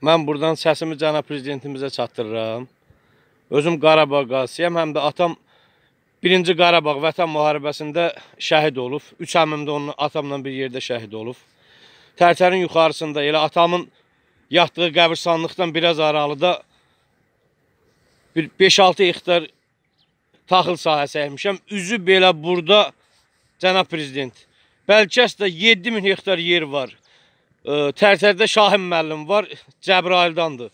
Mən buradan səsimi cənab prezidentimizə çatdırıram. Özüm Qarabağ qazisiyəm, həm də atam birinci Qarabağ vətən müharibəsində şəhid olub. Üç əmim də onun atamla bir yerdə şəhid olub. Tərtərin yuxarısında elə atamın yatdığı qəbirsanlıqdan biraz aralıda bir 5-6 hektar taxıl sahəsi əkmişəm. Üzü belə burada cənab prezident. Bəlkəs də 7000 hektar yer var. Tərtərdə Şahin müəllim var, Cəbraildandır.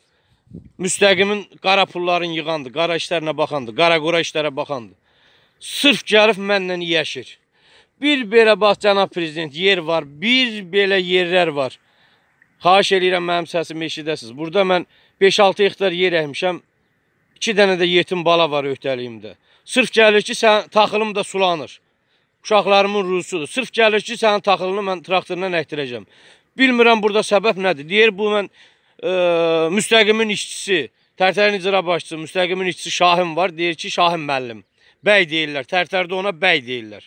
Müstəqimin qara pullarını yığandı, qara işlərinə baxandı, qara qura işlərə baxandı. Sırf gəlib mənlə yiyəşir. Bir belə bax, cənab prezident, yer var, bir belə yerlər var. Xaiş eləyirəm, mənim səsimi eşidəsiniz. Burada mən 5-6 hektar yer əhmişəm, 2 dənə də yetim bala var öhdəliyimdə. Sırf gəlir ki, sən, taxılım da sulanır. Uşaqlarımın ruhusudur. Sırf gəlir ki, sənin taxılını mən traktordan əkdirəcəm. Bilmirəm burada səbəb nədir. Deyir bu mən e, müstəqimin işçisi, Tərtərin icra başçısı, müstəqimin işçisi Şahim var. Deyir ki, Şahim müəllim. Bəy deyirlər. Tərtərdə ona bəy deyirlər.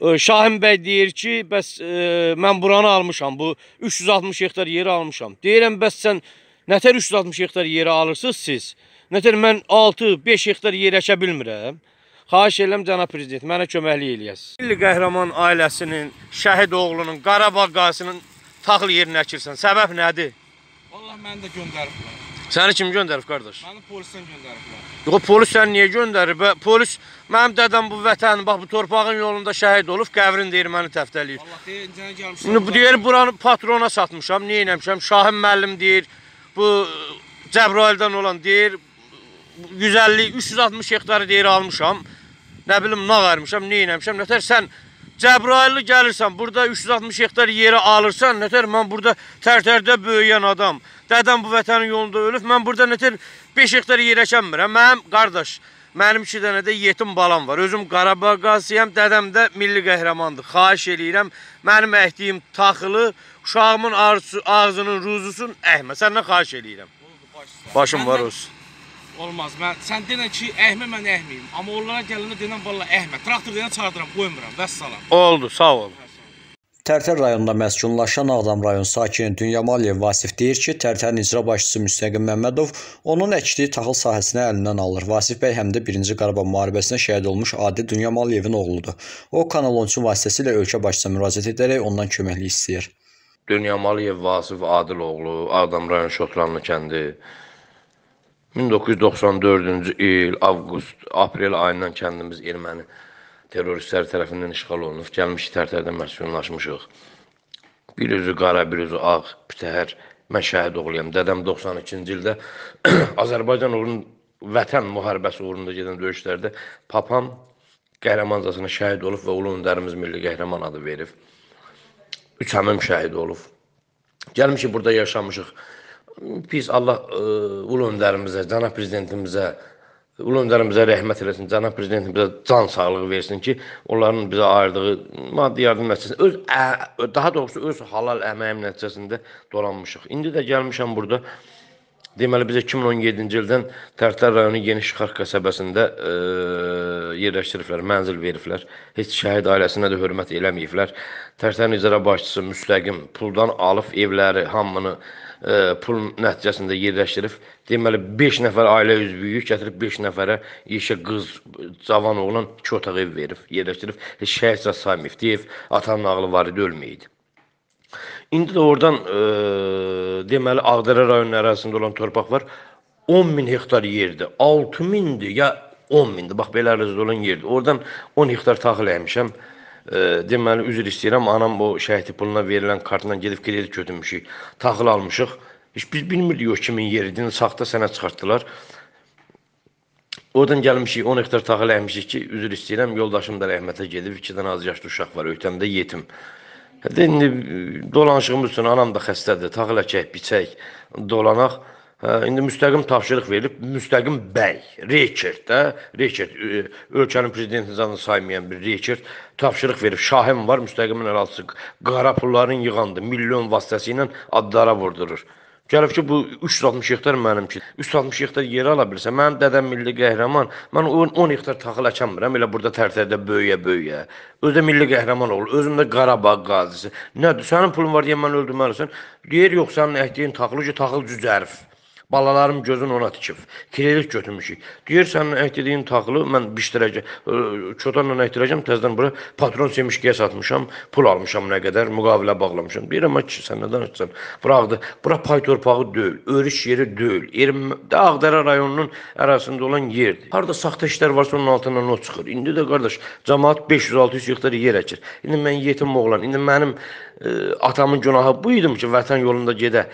E, Şahim bəy deyir ki, bəs e, mən buranı almışam. Bu 360 hektar yeri almışam. Deyirəm bəs sən nətər 360 hektar yeri alırsınız siz? Nətər mən 6-5 hektar yer əkə bilmirəm. Xahiş edirəm cənab prezident, mənə köməklik eləyəsiniz. Milli qəhrəman ailəsinin, şəhid oğlunun, Qarabağ qazisinin taxıl yerinə əkirsən? Səbəb nədir? Vallah məni də göndəriblər. Səni kim göndərib qardaş? Məni polisdən göndəriblər. Yox, polis səni niyə göndərib? Hə? Polis mənim dədəm bu vətən, bax bu torpağın yolunda şəhid olub, qəbrini deyir məni təftələyir. Allah deyir, incənə gəlmişəm. İndi bu deyir buranı patrona satmışam, nə etmişəm? Şahin müəllim deyir, bu Cəbraildən olan deyir 150 360 hektarı deyir almışam. Nə bilim, nağ ərmişəm, nə etmişəm? Nətər sən Cəbrayıllı gəlirsən, burada 360 hektar yeri alırsan, nətər mən burada tərtərdə böyüyən adam, dədəm bu vətənin yolunda ölüb, mən burada nətər 5 hektar yer əkənmirəm. Mənim qardaş, mənim 2 dənə də yetim balam var. Özüm Qarabağqasıyam, dədəm də milli qəhrəmandır. Xahiş eləyirəm, mənim əhdiyim taxılı, uşağımın ağzının ruzusun əhmə. Səndən xahiş eləyirəm. Başım var olsun. Olmaz. Mən sən denən ki, əhmə mən əhməyim. Amma onlara gələndə denən valla əhmə. Traktor denən çağırıram, qoymuram. Vəssalam. Oldu, sağ ol. Tərtər rayonunda məskunlaşan Ağdam rayon sakini Dünyamaliyev Vasif deyir ki, Tərtərin icra başçısı Müstəqim Məmmədov onun əkdiyi taxıl sahəsini əlindən alır. Vasif bəy həm də 1-ci Qarabağ müharibəsində şəhid olmuş Adi Dünyamaliyevin oğludur. O, Kanal 13 vasitəsilə ölkə başçısına müraciət edərək ondan köməklik istəyir. Dünyamaliyev Vasif Adil oğlu, Ağdam rayon Şotlanlı kəndi, 1994-cü il avqust, aprel ayından kəndimiz erməni terroristlər tərəfindən işğal olunub. Gəlmişik tərtərdə məskunlaşmışıq. Bir üzü qara, bir üzü ağ, Bütəhər. Mən şəhid oğluyam. Dədəm 92-ci ildə Azərbaycan uğrunda vətən müharibəsi uğrunda gedən döyüşlərdə papam qəhrəmancasına şəhid olub və ulu öndərimiz milli qəhrəman adı verib. Üç əmim şəhid olub. Gəlmişik burada yaşamışıq. Biz Allah ə, e, ulu öndərimizə, cənab prezidentimizə, ulu öndərimizə rəhmət eləsin, cənab prezidentimizə can sağlığı versin ki, onların bizə ayırdığı maddi yardım nəticəsində öz ə, daha doğrusu öz halal əməyim nəticəsində dolanmışıq. İndi də gəlmişəm burada Deməli biz 2017-ci ildən Tərtər rayonu Yeni Şıxarx qəsəbəsində e, yerləşdiriblər, mənzil veriblər. Heç şəhid ailəsinə də hörmət eləməyiblər. Tərtərin icra başçısı müstəqim puldan alıb evləri hamını e, pul nəticəsində yerləşdirib. Deməli 5 nəfər ailə üzvüyü gətirib 5 nəfərə işə qız, cavan oğlan 2 otaq ev verib, yerləşdirib. Heç şəhid saymayıb. Deyib atanın ağlı var idi, ölməyib. İndi də oradan e, deməli Ağdərə rayonu ərazisində olan torpaq var. 10 min hektar yerdir. 6 mindir ya 10 mindir. Bax belə ərazide olan yerdir. Oradan 10 hektar taxıl əymişəm. E, deməli üzr istəyirəm. Anam o şəhidi puluna verilən kartla gedib kredit götürmüşük. Taxıl almışıq. Heç biz bilmirdik o kimin yeridir. Saxta sənə çıxartdılar. Oradan gəlmişik, 10 hektar taxıl əymişik ki, üzr istəyirəm, yoldaşım da rəhmətə gedib, 2 dənə az yaşlı uşaq var, ötəmdə yetim. İndi dolanışığımız üçün anam da xəstədir, tağı ləkək, biçək, dolanaq. Hə, indi müstəqim tapşırıq verilib, müstəqim bəy, Reykert də, Reykert, ölkənin prezidentini zaten saymayan bir Reykert tapşırıq verib, şahim var, müstəqimin ərazisi qara pulların yığandı, milyon vasitəsi ilə adlara vurdurur. Gəlib ki, bu 360 hektar mənimki. 360 hektar yer ala bilsə, mənim dədəm milli qəhrəman. Mən 10 hektar taxıl əkəmirəm, elə burada tərtərdə böyüyə-böyüyə. Özü milli qəhrəman olur, özüm də Qarabağ qazisi. Nədir? Sənin pulun var deyə mən öldürməlisən. Deyir, yox, sənin əkdiyin taxılı ki, taxıl cücərif. Balalarım gözün ona tikib. Tirelik götürmüşük. Deyir sənin əkdiyin taxılı mən bişdirəcəm, çotanla əkdirəcəm, təzədən bura patron semişkiyə satmışam, pul almışam nə qədər, müqavilə bağlamışam. Deyir amma ki, sən nə danışırsan? Buraqdır. Bura pay torpağı deyil, örüş yeri deyil. Erim Ağdərə rayonunun ərazisində olan yerdir. Harda saxta işlər varsa onun altından o çıxır. İndi də qardaş, cəmaət 500-600 hektar yer əkir. İndi mən yetim oğlan, indi mənim ə, e, atamın günahı bu idim ki, vətən yolunda gedə,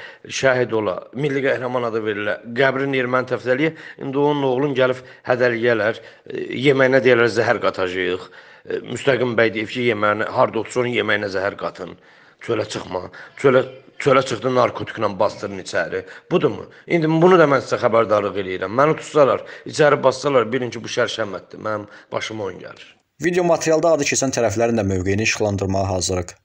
şəhid ola, milli qəhrəman adı verirlər. Qəbrin erməni tərəfdəliyə indi onun oğlun gəlib hədəliyələr, e, yeməyinə deyirlər zəhər qatacağıq. E, Müstəqim bəy deyib ki, yeməyinə harda otursun yeməyinə zəhər qatın. Çölə çıxma. Çölə çölə çıxdı narkotiklə bastırın içəri. Budurmu? İndi bunu da mən sizə xəbərdarlıq eləyirəm. Məni tutsalar, içəri bassalar, bilin ki, bu şərşəmətdir. Mənim başıma oyun gəlir. Video materialda adı keçən tərəflərin də mövqeyini işıqlandırmağa hazırıq.